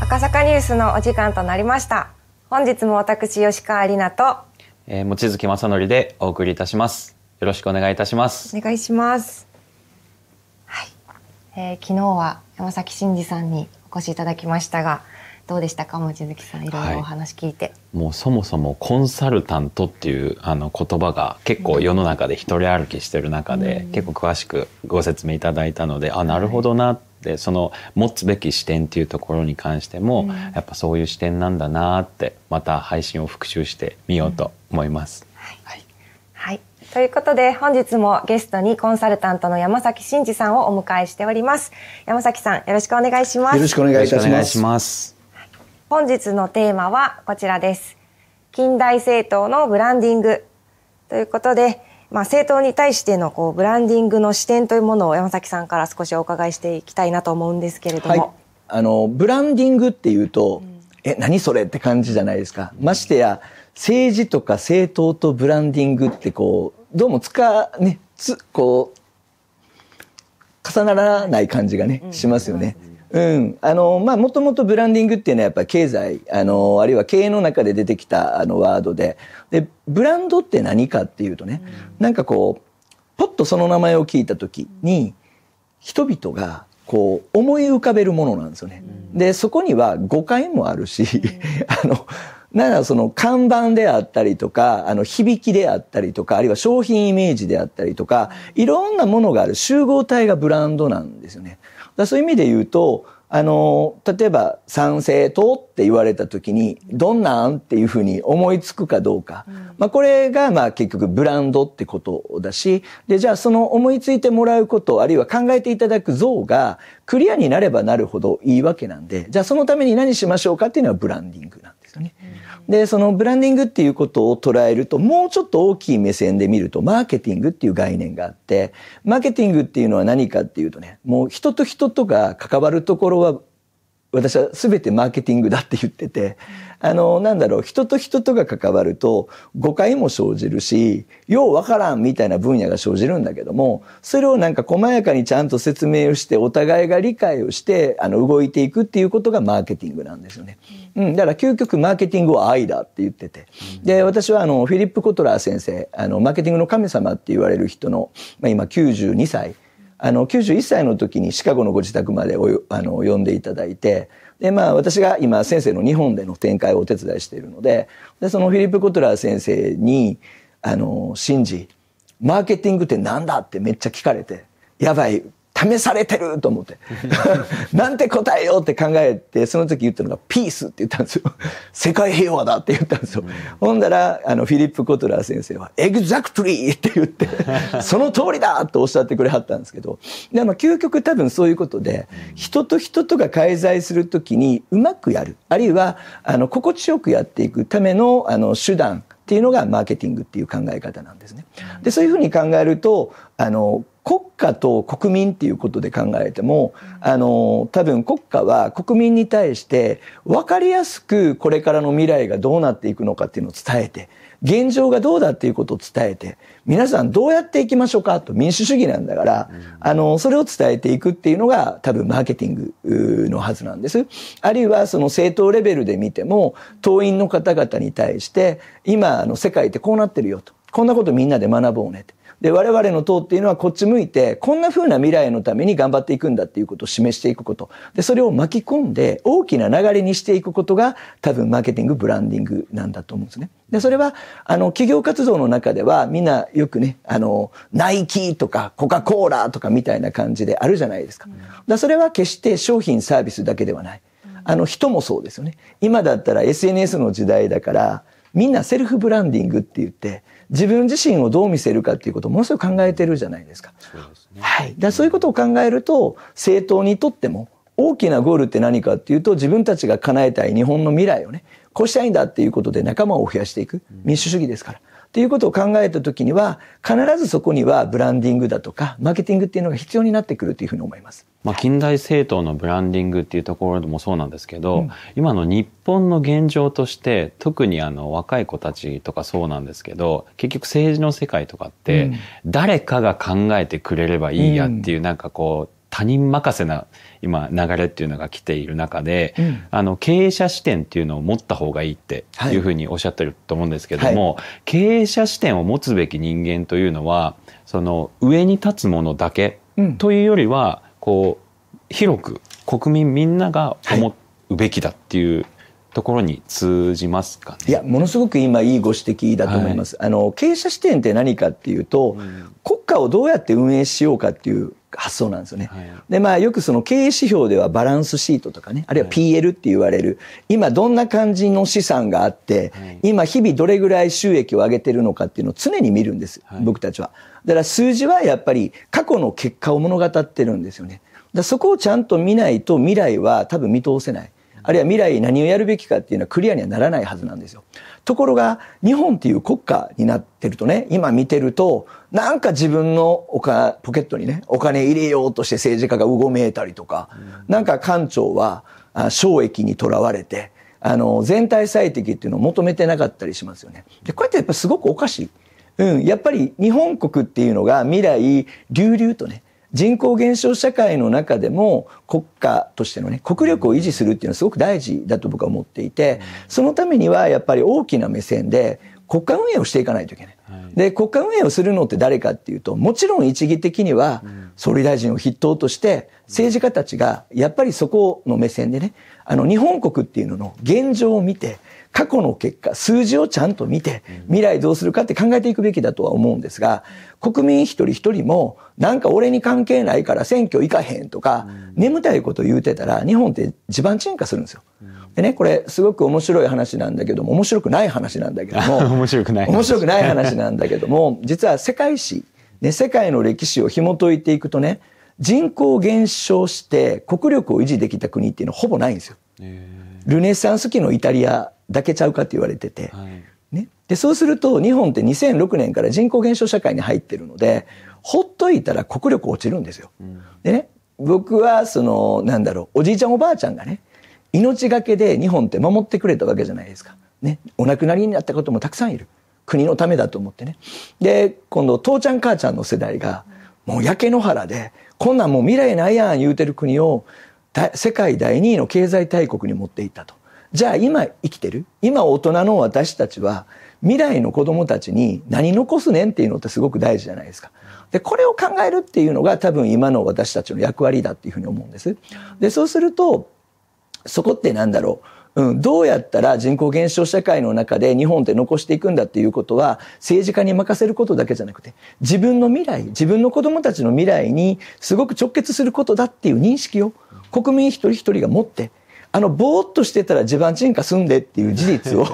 赤坂ニュースのお時間となりました。本日も私、吉川里奈と、えー、望月正則でお送りいたします。よろしくお願いいたします。お願いします。はい。えー、昨日は山崎真嗣さんにお越しいただきましたが、どうでしたか望月さんいろいろお話聞いて、はい、もうそもそもコンサルタントっていうあの言葉が結構世の中で一人歩きしてる中で、結構詳しくご説明いただいたので、うん、あなるほどなって、その持つべき視点っていうところに関しても、うん、やっぱそういう視点なんだなってまた配信を復習してみようと思います。はい、はいはい。ということで、本日もゲストにコンサルタントの山崎真嗣さんをお迎えしております。山崎さん、よろしくお願いします。よろしくお願いいたします。本日のテーマはこちらです。近代政党のブランディングということで、まあ、政党に対してのこうブランディングの視点というものを山崎さんから少しお伺いしていきたいなと思うんですけれども。はい、あのブランディングっていうと、うん、え何それって感じじゃないですか。ましてや政治とか政党とブランディングってこうどうもつかねつこう重ならない感じがね、しますよね。うんうん。あの、まあ、もともとブランディングっていうのはやっぱり経済、あの、あるいは経営の中で出てきたあのワードで、で、ブランドって何かっていうとね、なんかこう、ポッとその名前を聞いた時に、人々がこう思い浮かべるものなんですよね。で、そこには誤解もあるし、あの、ならその看板であったりとか、あの響きであったりとか、あるいは商品イメージであったりとか、いろんなものがある集合体がブランドなんですよね。だそういう意味で言うと、あの、例えば賛成党って言われた時に、どんなんっていうふうに思いつくかどうか。うん、まあこれがまあ結局ブランドってことだし、で、じゃあその思いついてもらうこと、あるいは考えていただく像がクリアになればなるほどいいわけなんで、じゃあそのために何しましょうかっていうのはブランディングなんで、そのブランディングっていうことを捉えると、もうちょっと大きい目線で見ると、マーケティングっていう概念があって、マーケティングっていうのは何かっていうとね、もう人と人とが関わるところは私は全てマーケティングだって言ってて、あの、なんだろう、人と人とが関わると誤解も生じるし、ようわからんみたいな分野が生じるんだけども、それをなんか細やかにちゃんと説明をして、お互いが理解をして、あの、動いていくっていうことがマーケティングなんですよね。うん、だから究極マーケティングは愛だって言ってて。で、私はあの、フィリップ・コトラー先生、あの、マーケティングの神様って言われる人の、まあ今92歳。あの、91歳の時にシカゴのご自宅までおあの呼んでいただいて、で、まあ私が今先生の日本での展開をお手伝いしているので、で、そのフィリップ・コトラー先生に、あの、信じ、マーケティングって何だってめっちゃ聞かれて、やばい、試されてると思って。なんて答えようって考えて、その時言ったのが、ピースって言ったんですよ。世界平和だって言ったんですよ。ほんだら、あの、フィリップ・コトラー先生は、エグザクトリーって言って、その通りだとおっしゃってくれはったんですけど、で、も究極多分そういうことで、人と人とが介在するときにうまくやる。あるいは、あの、心地よくやっていくための、あの、手段。っていうのがマーケティングっていう考え方なんですね。で、そういうふうに考えると、あの、国家と国民っていうことで考えても、あの、多分国家は国民に対して分かりやすくこれからの未来がどうなっていくのかっていうのを伝えて、現状がどうだっていうことを伝えて、皆さんどうやっていきましょうかと民主主義なんだから、あの、それを伝えていくっていうのが多分マーケティングのはずなんです。あるいはその政党レベルで見ても、党員の方々に対して、今、あの、世界ってこうなってるよと。こんなことみんなで学ぼうねって。で、我々の党っていうのはこっち向いて、こんな風な未来のために頑張っていくんだっていうことを示していくこと。で、それを巻き込んで大きな流れにしていくことが多分マーケティング、ブランディングなんだと思うんですね。で、それは、あの、企業活動の中ではみんなよくね、あの、ナイキとかコカ・コーラとかみたいな感じであるじゃないですか。だそれは決して商品サービスだけではない。あの、人もそうですよね。今だったら SNS の時代だから、みんなセルフブランディングって言って、自分自身をどう見せるかっていうことをものすごく考えてるじゃないですか。そうはい。だそういうことを考えると、政党にとっても大きなゴールって何かっていうと、自分たちが叶えたい日本の未来をね、こうしたいんだっていうことで仲間を増やしていく。民主主義ですから。っていうことを考えたときには必ずそこにはブランディングだとかマーケティングっていうのが必要になってくるというふうに思います。まあ、近代政党のブランディングっていうところもそうなんですけど、うん、今の日本の現状として特にあの若い子たちとかそうなんですけど結局政治の世界とかって誰かが考えてくれればいいやっていう、うん、なんかこう他人任せな今流れっていうのが来ている中で、うん、あの経営者視点っていうのを持った方がいいっていうふうにおっしゃってると思うんですけども、はい、経営者視点を持つべき人間というのはその上に立つものだけというよりは、こう広く国民みんなが思うべきだっていう、はいところに通じますか、ね、いやものすごく今いいご指摘だと思います、はい、あの経営者視点って何かっていうと、うん、国家をどうやって運営しようかっていう発想なんですよね。はい、で、まあよくその経営指標ではバランスシートとかね、あるいは PL って言われる、はい、今どんな感じの資産があって、はい、今日々どれぐらい収益を上げてるのかっていうのを常に見るんです、僕たちは。だから数字はやっぱり過去の結果を物語ってるんですよね。だそこをちゃんと見ないと未来は多分見通せない。あるいは未来何をやるべきかっていうのはクリアにはならないはずなんですよ。ところが日本っていう国家になってるとね今見てるとなんか自分のおかポケットにねお金入れようとして政治家がうごめいたりとか、なんか官庁は省益にとらわれてあの全体最適っていうのを求めてなかったりしますよね。でこうやってやっぱすごくおかしい。うん、やっぱり日本国っていうのが未来流々とね人口減少社会の中でも国家としてのね、国力を維持するっていうのはすごく大事だと僕は思っていて、そのためにはやっぱり大きな目線で国家運営をしていかないといけない。で、国家運営をするのって誰かっていうと、もちろん一義的には、総理大臣を筆頭として、政治家たちが、やっぱりそこの目線でね、あの、日本国っていうのの現状を見て、過去の結果、数字をちゃんと見て、未来どうするかって考えていくべきだとは思うんですが、国民一人一人も、なんか俺に関係ないから選挙行かへんとか、眠たいこと言うてたら、日本って地盤沈下するんですよ。でね、これ、すごく面白い話なんだけども、面白くない話なんだけども、面白くない。面白くない話なんだけども、実は世界史、ね、世界の歴史を紐解いていくとね、人口減少して国力を維持できた国っていうのはほぼないんですよ。ルネッサンス期のイタリアだけちゃうかって言われてて。はい、ね、でそうすると日本って2006年から人口減少社会に入ってるのでほっといたら国力落ちるんですよ。うん、でね僕はそのなんだろうおじいちゃんおばあちゃんがね命がけで日本って守ってくれたわけじゃないですか。ね、お亡くなりになったこともたくさんいる。国のためだと思ってね。で、今度、父ちゃん母ちゃんの世代が、もう焼け野原で、こんなんもう未来ないやん言うてる国を、世界第2位の経済大国に持っていったと。じゃあ今生きてる今大人の私たちは未来の子供たちに何残すねんっていうのってすごく大事じゃないですか。で、これを考えるっていうのが多分今の私たちの役割だっていうふうに思うんです。で、そうすると、そこってなんだろううん、どうやったら人口減少社会の中で日本って残していくんだっていうことは政治家に任せることだけじゃなくて自分の未来自分の子どもたちの未来にすごく直結することだっていう認識を国民一人一人が持ってあの、ぼーっとしてたら地盤沈下すんでっていう事実を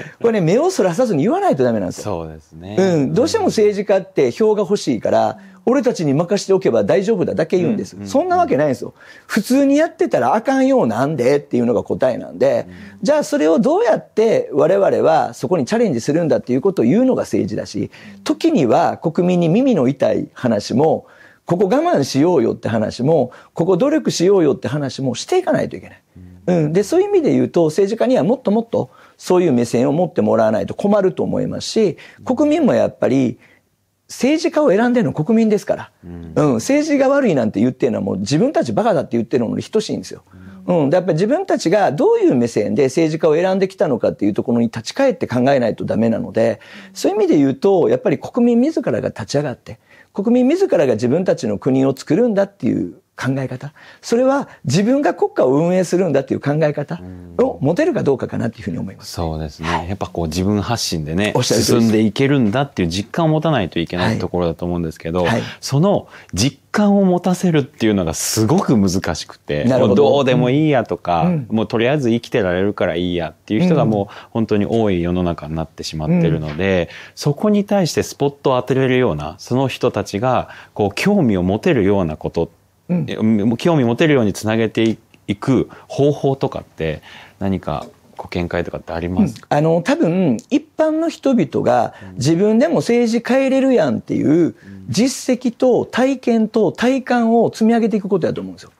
これね、目をそらさずに言わないとダメなんですよ。そうですね。うん。どうしても政治家って票が欲しいから、俺たちに任しておけば大丈夫だだけ言うんです。そんなわけないんですよ。普通にやってたらあかんようなんでっていうのが答えなんで、じゃあそれをどうやって我々はそこにチャレンジするんだっていうことを言うのが政治だし、時には国民に耳の痛い話も、ここ我慢しようよって話も、ここ努力しようよって話もしていかないといけない。うん、でそういう意味で言うと政治家にはもっともっとそういう目線を持ってもらわないと困ると思いますし国民もやっぱり政治家を選んでるの国民ですから、うん、うん、政治が悪いなんて言ってるのはもう自分たちバカだって言ってるのに等しいんですよ。うん、うん、やっぱり自分たちがどういう目線で政治家を選んできたのかっていうところに立ち返って考えないとダメなので、そういう意味で言うと、やっぱり国民自らが立ち上がって、国民自らが自分たちの国を作るんだっていう考え方。それは自分が国家を運営するんだという考え方を持てるかどうかかなというふうに思います、ね、そうですね、やっぱこう自分発信でね、進んでいけるんだっていう実感を持たないといけないところだと思うんですけど、はい、その実感を持たせるっていうのがすごく難しくて、どどうでもいいやとか、うん、もうとりあえず生きてられるからいいやっていう人がもう本当に多い世の中になってしまってるので、うん、そこに対してスポットを当てれるような、その人たちがこう興味を持てるようなことって興味持てるようにつなげていく方法とかって何かご見解とかってあります、うん、あの多分一般の人々が自分でも政治変えれるやんっていう実績と体験と体感を積み上げていくことだと思うんですよ、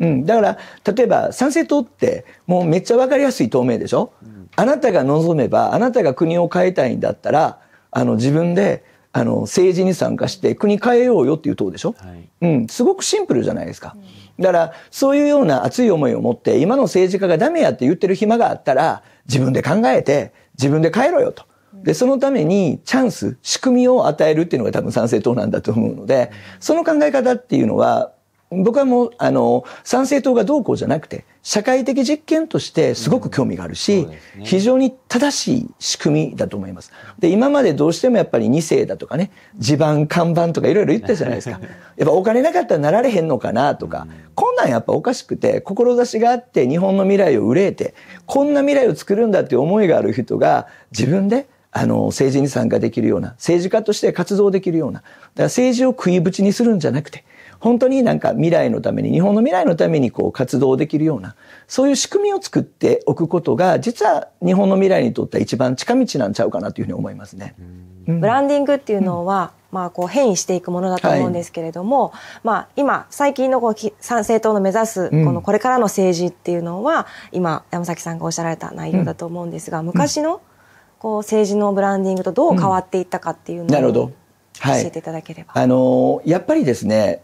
うん、だから例えば参政党ってもうめっちゃ分かりやすい透明でしょ、うん、あなたが望めばあなたが国を変えたいんだったらあの自分であの政治に参加して国変えようよっていう党でしょ、はい、うん、すごくシンプルじゃないですか。だからそういうような熱い思いを持って今の政治家がダメやって言ってる暇があったら自分で考えて自分で変えろよと。で、そのためにチャンス、仕組みを与えるっていうのが多分賛成党なんだと思うので、その考え方っていうのは僕はもう、あの、参政党がどうこうじゃなくて、社会的実験としてすごく興味があるし、うんね、非常に正しい仕組みだと思います。で、今までどうしてもやっぱり2世だとかね、地盤、看板とかいろいろ言ってたじゃないですか。やっぱお金なかったらなられへんのかなとか、うん、こんなんやっぱおかしくて、志があって日本の未来を憂えて、こんな未来を作るんだっていう思いがある人が自分であの、政治に参加できるような、政治家として活動できるような、だから政治を食いぶちにするんじゃなくて、本当になんか未来のために、日本の未来のためにこう活動できるような、そういう仕組みを作っておくことが、実は日本の未来にとっては一番近道なんちゃうかなというふうに思いますね。うん、ブランディングっていうのは、うん、まあ、こう変異していくものだと思うんですけれども、はい、まあ、今最近のこう参政党の目指すこのこれからの政治っていうのは、今山崎さんがおっしゃられた内容だと思うんですが、昔のこう政治のブランディングとどう変わっていったかっていうのを、うん、教えていただければ。はい、あのー、やっぱりですね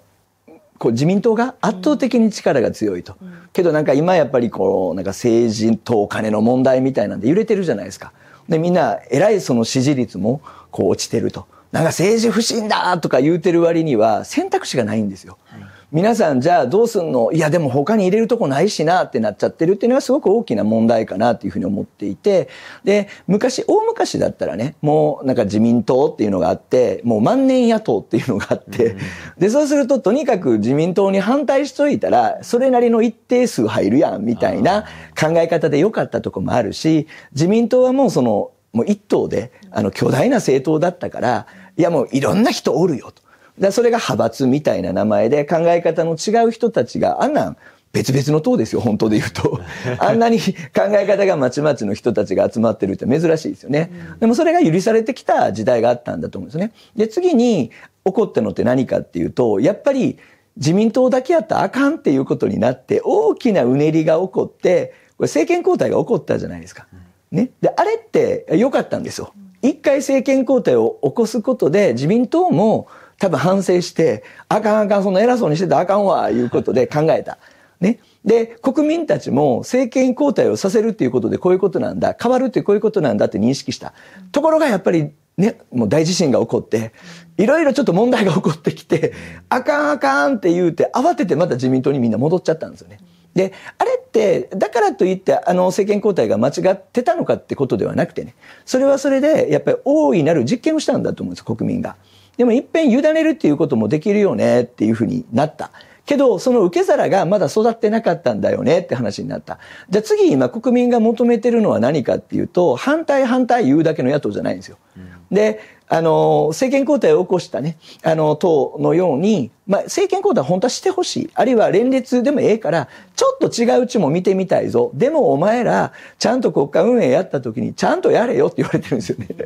こう自民党が圧倒的に力が強いと、けどなんか今やっぱりこうなんか政治とお金の問題みたいなんで揺れてるじゃないですかでみんなえらいその支持率もこう落ちてるとなんか政治不信だとか言うてる割には選択肢がないんですよ、はい皆さんじゃあどうすんのいやでも他に入れるとこないしなってなっちゃってるっていうのがすごく大きな問題かなっていうふうに思っていてで昔大昔だったらねもうなんか自民党っていうのがあってもう万年野党っていうのがあって、でそうするととにかく自民党に反対しといたらそれなりの一定数入るやんみたいな考え方で良かったとこもあるし自民党はもうそのもう一党であの巨大な政党だったからいやもういろんな人おるよと。だそれが派閥みたいな名前で考え方の違う人たちが、あんなん、別々の党ですよ、本当で言うと。あんなに考え方がまちまちの人たちが集まってるって珍しいですよね。でもそれが許されてきた時代があったんだと思うんですね。で、次に起こったのって何かっていうと、やっぱり自民党だけやったらあかんっていうことになって、大きなうねりが起こって、これ政権交代が起こったじゃないですか。ね。で、あれって良かったんですよ。一回政権交代を起こすことで自民党も多分反省して、あかんあかん、その偉そうにしてたらあかんわ、いうことで考えた。ね。で、国民たちも政権交代をさせるっていうことでこういうことなんだ、変わるってこういうことなんだって認識した。ところがやっぱりね、もう大地震が起こって、いろいろちょっと問題が起こってきて、あかんあかんって言うて、慌ててまた自民党にみんな戻っちゃったんですよね。で、あれって、だからといって、あの、政権交代が間違ってたのかってことではなくてね、それはそれで、やっぱり大いなる実験をしたんだと思うんです、国民が。でもいっぺん委ねるっていうこともできるよねっていうふうになった。けど、その受け皿がまだ育ってなかったんだよねって話になった。じゃあ次今国民が求めてるのは何かっていうと、反対反対言うだけの野党じゃないんですよ。うん、で、あの、政権交代を起こしたね、あの、党のように、まあ、政権交代本当はしてほしい。あるいは連立でもええから、ちょっと違ううちも見てみたいぞ。でもお前ら、ちゃんと国家運営やった時に、ちゃんとやれよって言われてるんですよね。だ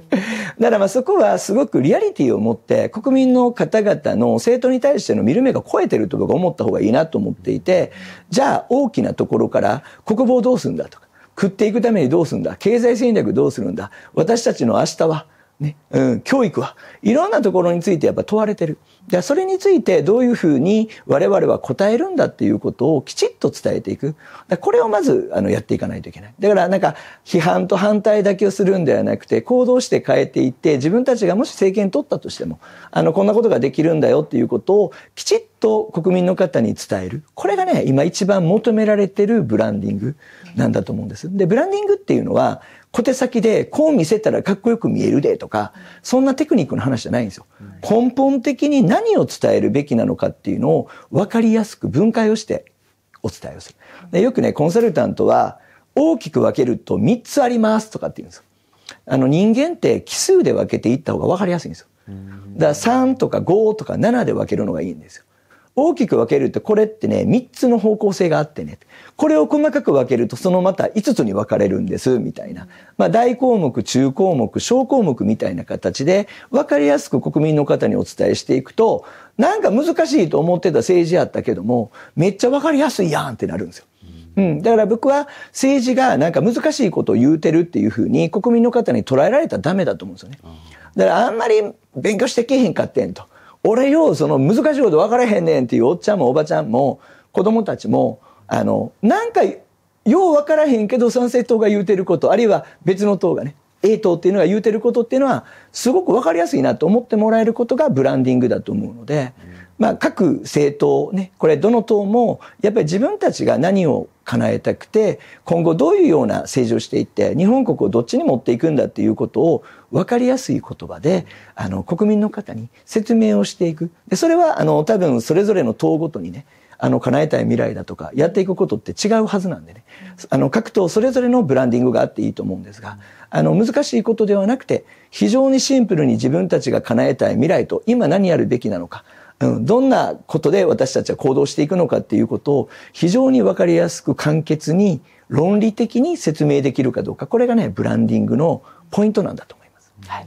からまあそこはすごくリアリティを持って、国民の方々の政党に対しての見る目が超えてると僕は思った方がいいなと思っていて、じゃあ大きなところから国防どうすんだとか、食っていくためにどうすんだ、経済戦略どうするんだ、私たちの明日は、ねうん、教育はいろんなところについてやっぱ問われてる。じゃそれについてどういうふうに我々は答えるんだっていうことをきちっと伝えていく。これをまずあのやっていかないといけない。だからなんか批判と反対だけをするんではなくて行動して変えていって自分たちがもし政権取ったとしてもあのこんなことができるんだよっていうことをきちっと国民の方に伝える。これがね今一番求められてるブランディングなんだと思うんです。でブランディングっていうのは小手先でこう見せたらかっこよく見えるでとか、そんなテクニックの話じゃないんですよ。根本的に何を伝えるべきなのかっていうのを分かりやすく分解をしてお伝えをする。でよくね、コンサルタントは大きく分けると3つありますとかって言うんですよ。あの人間って奇数で分けていった方が分かりやすいんですよ。だから3とか5とか7で分けるのがいいんですよ。大きく分けるとこれってね、3つの方向性があってね、これを細かく分けるとそのまた5つに分かれるんです、みたいな。まあ大項目、中項目、小項目みたいな形で分かりやすく国民の方にお伝えしていくと、なんか難しいと思ってた政治やったけども、めっちゃ分かりやすいやんってなるんですよ。うん、だから僕は政治がなんか難しいことを言うてるっていうふうに国民の方に捉えられたらダメだと思うんですよね。だからあんまり勉強してけへんかってんと。俺よ、その難しいこと分からへんねんっていうおっちゃんもおばちゃんも子供たちも、あの、なんかよう分からへんけど参政党が言うてること、あるいは別の党がね、A 党っていうのが言うてることっていうのはすごく分かりやすいなと思ってもらえることがブランディングだと思うので、まあ、各政党ねこれどの党もやっぱり自分たちが何を叶えたくて今後どういうような政治をしていって日本国をどっちに持っていくんだっていうことを分かりやすい言葉であの国民の方に説明をしていくでそれはあの多分それぞれの党ごとにねあの叶えたい未来だとかやっていくことって違うはずなんでねあの各党それぞれのブランディングがあっていいと思うんですがあの難しいことではなくて非常にシンプルに自分たちが叶えたい未来と今何やるべきなのかどんなことで私たちは行動していくのかっていうことを非常に分かりやすく簡潔に論理的に説明できるかどうかこれがねブランディングのポイントなんだと思います。はい、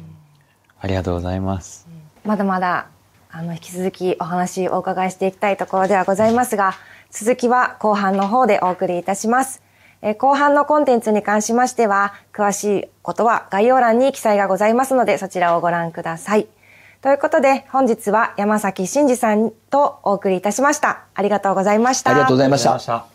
ありがとうございますまだまだあの、引き続きお話をお伺いしていきたいところではございますが、続きは後半の方でお送りいたします。え後半のコンテンツに関しましては、詳しいことは概要欄に記載がございますので、そちらをご覧ください。ということで、本日は山崎真司さんとお送りいたしました。ありがとうございました。ありがとうございました。